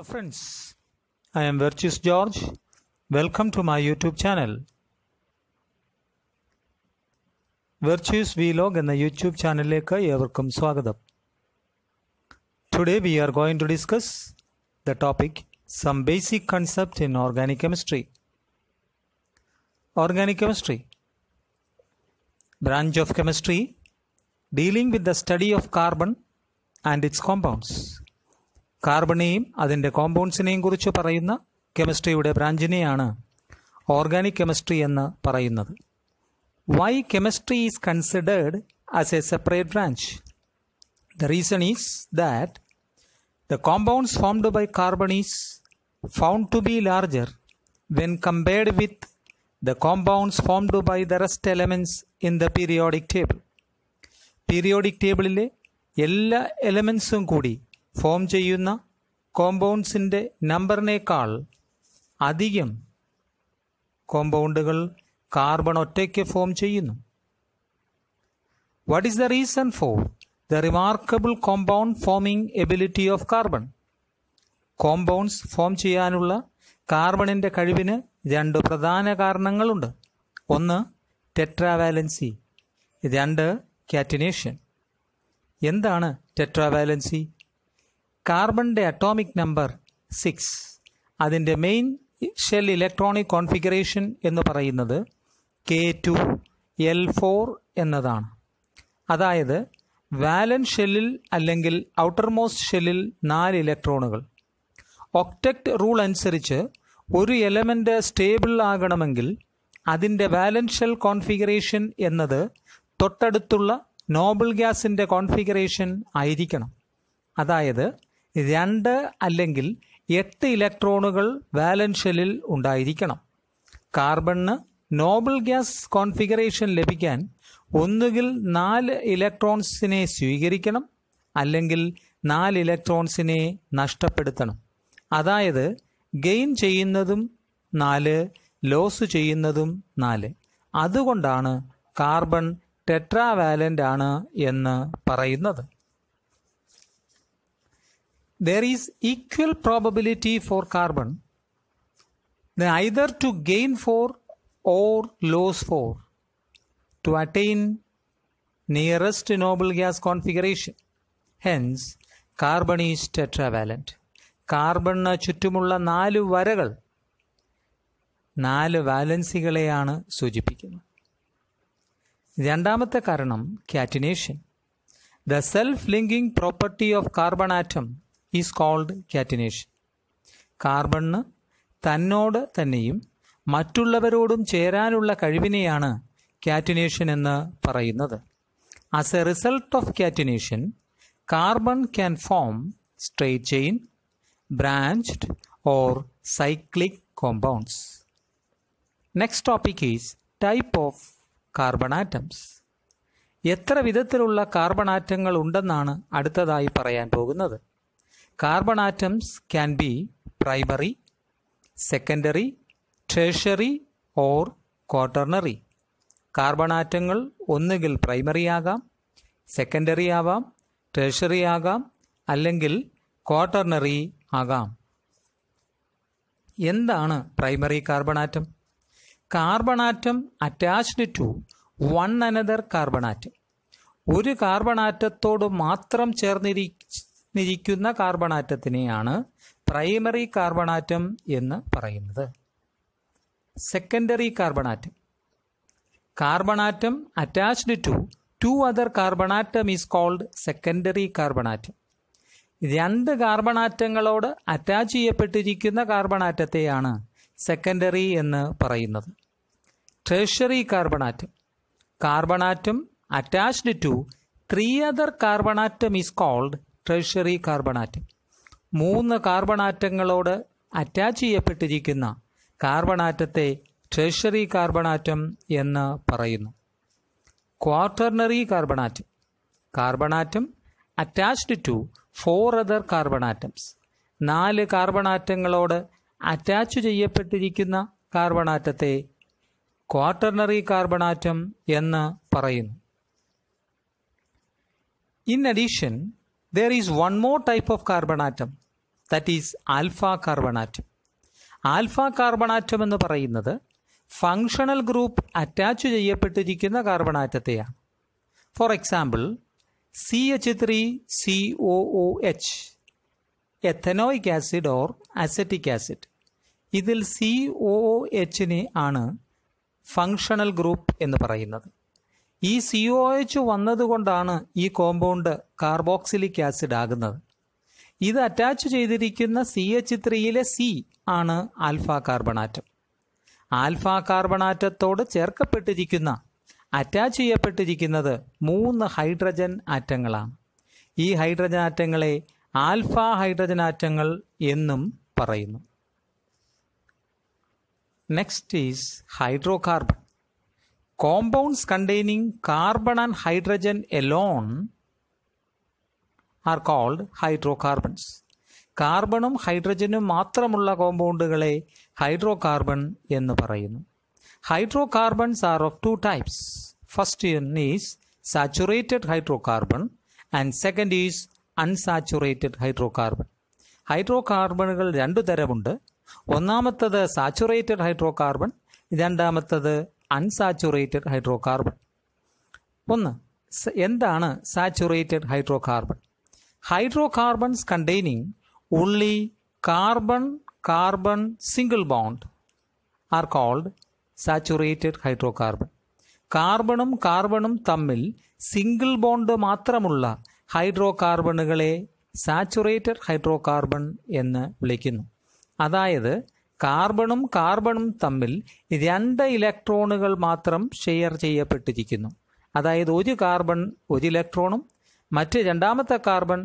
Hello friends, I am Virtus George. Welcome to my YouTube channel. Virtues Vlog and the YouTube channel Everkum Swagadap. Today we are going to discuss the topic some basic concepts in organic chemistry. Organic chemistry branch of chemistry dealing with the study of carbon and its compounds. കാർബണേയും അതിൻ്റെ കോമ്പൗണ്ട്സിനെയും കുറിച്ച് പറയുന്ന കെമിസ്ട്രിയുടെ ബ്രാഞ്ചിനെയാണ് organic chemistry എന്ന് പറയുന്നത് why chemistry is considered as a separate branch the reason is that the compounds formed by carbon is found to be larger when compared with the compounds formed by the rest elements in the periodic table periodic ടേബിളിലെ എല്ലാ എലമെൻസും കൂടി form ചെയ്യുന്ന കോമ്പൗണ്ട്സിൻ്റെ നമ്പറിനേക്കാൾ അധികം കോമ്പൗണ്ടുകൾ carbon ഒറ്റയ്ക്ക് ഫോം ചെയ്യുന്നു what is the reason for the remarkable compound forming ability of carbon compounds form ചെയ്യാനുള്ള കാർബണിൻ്റെ കഴിവിന് രണ്ട് പ്രധാന കാരണങ്ങളുണ്ട് ഒന്ന് ടെട്രാവാലൻസി രണ്ട് കാറ്റിനേഷൻ എന്താണ് ടെട്രാവാലൻസി കാർബണിൻ്റെ അറ്റോമിക് നമ്പർ സിക്സ് അതിൻ്റെ മെയിൻ ഷെൽ ഇലക്ട്രോണിക് കോൺഫിഗറേഷൻ എന്ന് പറയുന്നത് കെ ടു എൽ ഫോർ എന്നതാണ് അതായത് വാലൻ ഷെല്ലിൽ അല്ലെങ്കിൽ മോസ്റ്റ് ഷെല്ലിൽ നാല് ഇലക്ട്രോണുകൾ ഒക്ടക്ട് റൂൾ അനുസരിച്ച് ഒരു എലമെൻ്റ് സ്റ്റേബിൾ ആകണമെങ്കിൽ അതിൻ്റെ ഷെൽ കോൺഫിഗറേഷൻ എന്നത് തൊട്ടടുത്തുള്ള നോബിൾ ഗ്യാസിൻ്റെ കോൺഫിഗറേഷൻ ആയിരിക്കണം അതായത് രണ്ട് അല്ലെങ്കിൽ എട്ട് ഇലക്ട്രോണുകൾ വാലൻസ് ഷെല്ലിൽ ഉണ്ടായിരിക്കണം കാർബണിന് നോബിൾ ഗ്യാസ് കോൺഫിഗറേഷൻ ലഭിക്കാൻ ഒന്നുകിൽ നാല് ഇലക്ട്രോൺസിനെ സ്വീകരിക്കണം അല്ലെങ്കിൽ നാല് ഇലക്ട്രോൺസിനെ നഷ്ടപ്പെടുത്തണം അതായത് ഗെയിൻ ചെയ്യുന്നതും നാല് ലോസ് ചെയ്യുന്നതും നാല് അതുകൊണ്ടാണ് കാർബൺ ടെട്രാവാലൻ്റ് ആണ് എന്ന് പറയുന്നത് there is equal probability for carbon then either to gain four or lose four to attain nearest noble gas configuration hence carbon is tetravalent കാർബണിന് ചുറ്റുമുള്ള നാല് വരകൾ നാല് വാലൻസികളെയാണ് സൂചിപ്പിക്കുന്നത് രണ്ടാമത്തെ കാരണം catenation the self linking property of carbon atom is called catenation carbon തന്നോട് തന്നെയും മറ്റുള്ളവരോടും ചേരാനുള്ള കഴിവിനെയാണ് കാറ്റിനേഷൻ എന്ന് പറയുന്നത് as a result of catenation carbon can form straight chain branched or cyclic compounds next topic is type of carbon atoms എത്ര വിധത്തിലുള്ള carbon ആറ്റങ്ങൾ ഉണ്ടെന്നാണ് അടുത്തതായി പറയാൻ പോകുന്നത് carbon atoms can be primary secondary tertiary or quaternary. Carbon ആറ്റങ്ങൾ ഒന്നുകിൽ primary ആകാം സെക്കൻഡറി ആവാം ടേഷറി ആകാം അല്ലെങ്കിൽ ക്വാട്ടർണറി ആകാം എന്താണ് primary carbon atom carbon atom attached to one another carbon atom ഒരു കാർബൺ ആറ്റത്തോട് മാത്രം ചേർന്നിരി നിരിക്കുന്ന കാർബൺ ആറ്റത്തിനെയാണ് പ്രൈമറി കാർബൺ ആറ്റം എന്ന് പറയുന്നത് secondary carbon atom carbon atom attached to two other carbon atom is called secondary carbon atom രണ്ട് carbon ആറ്റങ്ങളോട് അറ്റാച്ച് ചെയ്യപ്പെട്ടിരിക്കുന്ന കാർബൺ ആറ്റത്തെയാണ് സെക്കൻഡറി എന്ന് പറയുന്നത് tertiary carbon atom carbon atom attached to three other carbon atom is called tertiary carbon atom മൂന്ന് കാർബണാറ്റങ്ങളോട് attach ചെയ്യപ്പെട്ടിരിക്കുന്ന കാർബണാറ്റത്തെ tertiary carbon atom എന്ന് പറയുന്നു quaternary carbon atom carbon atom attached to four other carbon atoms നാല് കാർബണാറ്റങ്ങളോട് അറ്റാച്ച് ചെയ്യപ്പെട്ടിരിക്കുന്ന കാർബണാറ്റത്തെ ക്വാർട്ടർണറി കാർബണാറ്റം എന്ന് പറയുന്നു in addition there is one more type of carbon atom that is alpha carbon atom. Alpha carbon atom എന്ന് പറയുന്നത് ഫങ്ഷണൽ ഗ്രൂപ്പ് അറ്റാച്ച് ചെയ്യപ്പെട്ടിരിക്കുന്ന carbon ആറ്റത്തെയാണ് for example C H three C O O H ethanoic acid or acetic acid ഇതിൽ C O എച്ചിനെ ആണ് functional group എന്ന് പറയുന്നത് ഈ സി ഒ എച്ച് വന്നതുകൊണ്ടാണ് ഈ കോമ്പൗണ്ട് കാർബോക്സിലിക് ആസിഡ് ആകുന്നത് ഇത് അറ്റാച്ച് ചെയ്തിരിക്കുന്ന സി എച്ച് ത്രീയിലെ സി ആണ് ആൽഫ കാർബണാറ്റം ആൽഫ കാർബണാറ്റത്തോട് ചേർക്കപ്പെട്ടിരിക്കുന്ന അറ്റാച്ച് ചെയ്യപ്പെട്ടിരിക്കുന്നത് മൂന്ന് ഹൈഡ്രജൻ ആറ്റങ്ങളാണ് ഈ ഹൈഡ്രജൻ ആറ്റങ്ങളെ ആൽഫ ഹൈഡ്രജൻ ആറ്റങ്ങൾ എന്നും പറയുന്നു next is hydrocarbon compounds containing carbon and hydrogen alone are called hydrocarbons. കാർബണും ഹൈഡ്രജനും മാത്രമുള്ള കോമ്പൗണ്ടുകളെ ഹൈഡ്രോകാർബൺ എന്ന് പറയുന്നു hydrocarbons are of two types first is saturated hydrocarbon and second is unsaturated hydrocarbon ഹൈഡ്രോകാർബണുകൾ രണ്ടു തരമുണ്ട് ഒന്നാമത്തത് സാച്ചുറേറ്റഡ് ഹൈഡ്രോകാർബൺ രണ്ടാമത്തത് അൺസാച്ചുറേറ്റഡ് ഹൈഡ്രോ കാർബൺ ഒന്ന് എന്താണ് saturated hydrocarbon hydrocarbons containing only carbon carbon single bond are called saturated hydrocarbon കാർബണും കാർബണും തമ്മിൽ സിംഗിൾ ബോണ്ട് മാത്രമുള്ള ഹൈഡ്രോ കാർബണുകളെ സാച്ചുറേറ്റഡ് ഹൈഡ്രോ കാർബൺ എന്ന് വിളിക്കുന്നു അതായത് കാർബണും കാർബണും തമ്മിൽ രണ്ട് ഇലക്ട്രോണുകൾ മാത്രം ഷെയർ ചെയ്യപ്പെട്ടിരിക്കുന്നു അതായത് ഒരു കാർബൺ ഒരു ഇലക്ട്രോണും മറ്റ് രണ്ടാമത്തെ കാർബൺ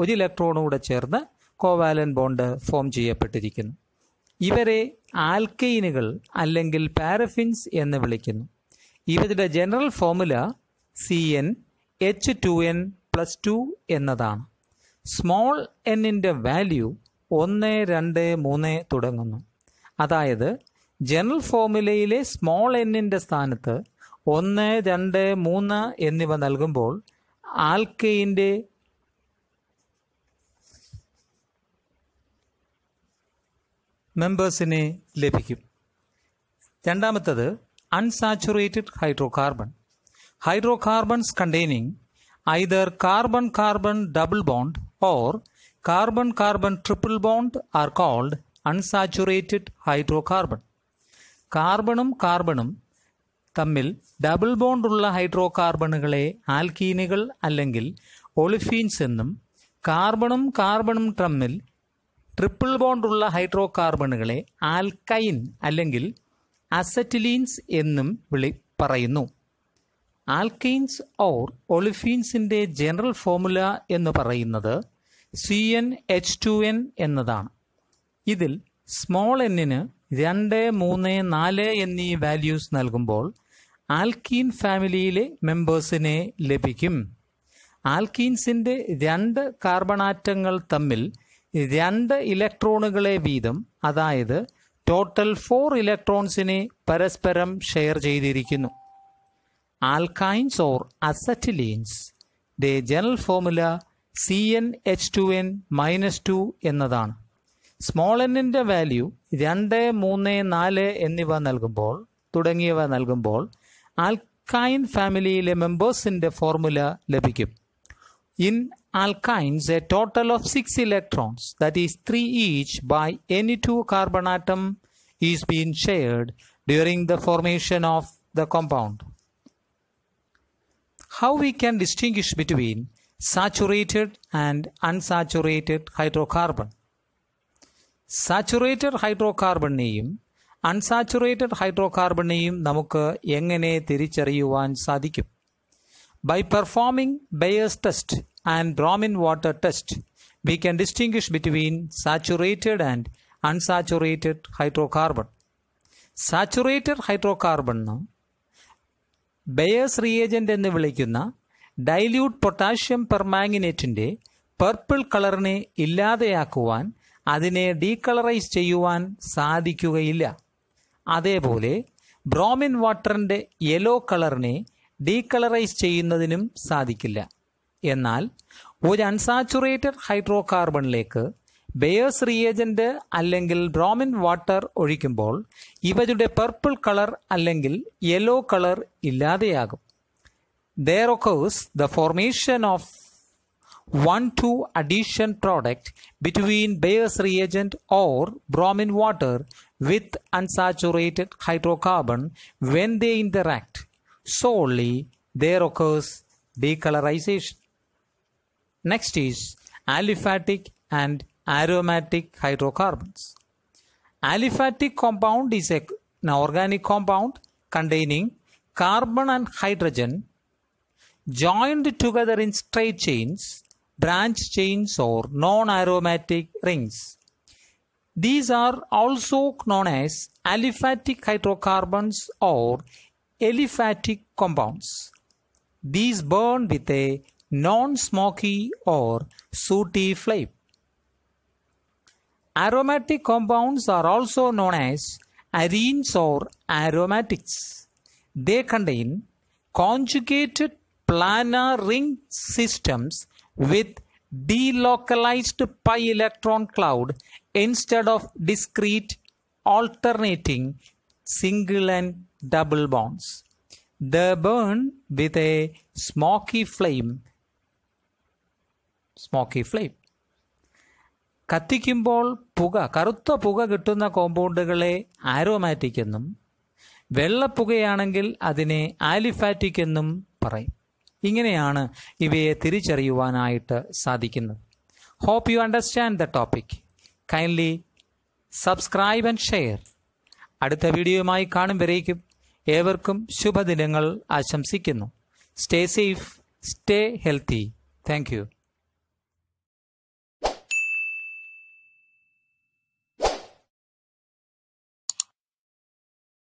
ഒരു ഇലക്ട്രോണും കൂടെ ചേർന്ന് കോവാലൻ ബോണ്ട് ഫോം ചെയ്യപ്പെട്ടിരിക്കുന്നു ഇവരെ ആൽക്കെയിനുകൾ അല്ലെങ്കിൽ പാരഫിൻസ് എന്ന് വിളിക്കുന്നു ഇവരുടെ general formula C N H two N plus two എന്നതാണ് സ്മോൾ എന്നിൻ്റെ വാല്യൂ ഒന്ന് രണ്ട് മൂന്ന് തുടങ്ങുന്നു അതായത് ജനറൽ ഫോർമുലയിലെ സ്മോൾ എന്നിൻ്റെ സ്ഥാനത്ത് ഒന്ന് രണ്ട് മൂന്ന് എന്നിവ നൽകുമ്പോൾ ആൽക്കൈൻ്റെ മെമ്പേഴ്സിനെ ലഭിക്കും രണ്ടാമത്തത് unsaturated hydrocarbon hydrocarbons containing either carbon carbon double bond or carbon carbon triple bond are called unsaturated carbon കാർബണും കാർബണും തമ്മിൽ ഡബിൾ ബോണ്ടുള്ള ഹൈഡ്രോകാർബണുകളെ ആൽക്കീനുകൾ അല്ലെങ്കിൽ ഒളിഫീൻസ് എന്നും കാർബണും കാർബണും തമ്മിൽ ട്രിപ്പിൾ ബോണ്ടുള്ള ഹൈഡ്രോകാർബണുകളെ ആൽക്കൈൻ അല്ലെങ്കിൽ അസറ്റിലീൻസ് എന്നും വിളി പറയുന്നു ആൽക്കൈൻസ് ഓർ ഒളിഫീൻസിൻ്റെ ജനറൽ ഫോമുല എന്ന് പറയുന്നത് C N H two N എന്നതാണ് ഇതിൽ സ്മോൾ എന്നിന് രണ്ട് മൂന്ന് നാല് എന്നീ വാല്യൂസ് നൽകുമ്പോൾ ആൽക്കീൻ ഫാമിലിയിലെ മെമ്പേഴ്സിനെ ലഭിക്കും ആൽക്കീൻസിൻ്റെ രണ്ട് കാർബണാറ്റങ്ങൾ തമ്മിൽ രണ്ട് ഇലക്ട്രോണുകളെ വീതം അതായത് ടോട്ടൽ ഫോർ ഇലക്ട്രോൺസിനെ പരസ്പരം ഷെയർ ചെയ്തിരിക്കുന്നു alkynes or acetylenes the general formula C N H two N minus two എന്നതാണ് സ്മോൾ എന്നിൻ്റെ വാല്യൂ രണ്ട് മൂന്ന് നാല് എന്നിവ നൽകുമ്പോൾ തുടങ്ങിയവ നൽകുമ്പോൾ ആൽക്കൈൻ ഫാമിലിയിലെ മെമ്പേഴ്സിൻ്റെ ഫോർമുല ലഭിക്കും in alkynes a total of 6 electrons that is 3 each by any two carbon atom is being shared during the formation of the compound how we can distinguish between saturated and unsaturated hydrocarbon saturated ഹൈഡ്രോ കാർബണിനെയും unsaturated ഹൈഡ്രോ കാർബണിനെയും നമുക്ക് എങ്ങനെ തിരിച്ചറിയുവാൻ സാധിക്കും by performing Baeyer's test and bromine water test we can distinguish between saturated and unsaturated hydrocarbon saturated ഹൈഡ്രോ കാർബണിന് ബെയേഴ്സ് റിയേജൻ്റ് എന്ന് വിളിക്കുന്ന ഡൈല്യൂട്ട് പൊട്ടാഷ്യം പെർമാങ്ങിനേറ്റിൻ്റെ പർപ്പിൾ കളറിനെ ഇല്ലാതെയാക്കുവാൻ അതിനെ ഡീകളറൈസ് ചെയ്യുവാൻ സാധിക്കുകയില്ല അതേപോലെ ബ്രോമിൻ വാട്ടറിൻ്റെ യെല്ലോ കളറിനെ ഡീകളറൈസ് ചെയ്യുന്നതിനും സാധിക്കില്ല എന്നാൽ ഒരു അൺസാച്ചുറേറ്റഡ് ഹൈഡ്രോ കാർബണിലേക്ക് ബേയേഴ്സ് റിയേജൻ്റ് അല്ലെങ്കിൽ ബ്രോമിൻ വാട്ടർ ഒഴിക്കുമ്പോൾ ഇവരുടെ പർപ്പിൾ കളർ അല്ലെങ്കിൽ യെല്ലോ കളർ ഇല്ലാതെയാകും there occurs the formation of One two addition product between Bayer's reagent or bromine water with unsaturated hydrocarbon when they interact. Solely there occurs decolorization. Next is aliphatic and aromatic hydrocarbons. Aliphatic compound is a, an organic compound containing carbon and hydrogen joined together in straight chains branch chains or non-aromatic rings. These are also known as aliphatic hydrocarbons or aliphatic compounds. These burn with a non-smoky or sooty flame. Aromatic compounds are also known as arenes or aromatics. They contain conjugated planar ring systems with delocalized pi electron cloud instead of discrete alternating single and double bonds. They burn with a smoky flame. Smoky flame. കത്തിക്കുമ്പോൾ പുക കറുത്ത പുക കിട്ടുന്ന കോമ്പൗണ്ടുകളെ aromatic എന്നും വെള്ളപ്പുകയാണെങ്കിൽ അതിനെ aliphatic എന്നും പറയും ഇങ്ങനെയാണ് ഇവയെ തിരിച്ചറിയുവാനായിട്ട് സാധിക്കുന്നത് hope you understand the topic kindly subscribe and share അടുത്ത വീഡിയോയുമായി കാണും വരേക്കും ഏവർക്കും ശുഭദിനങ്ങൾ ആശംസിക്കുന്നു stay safe stay healthy thank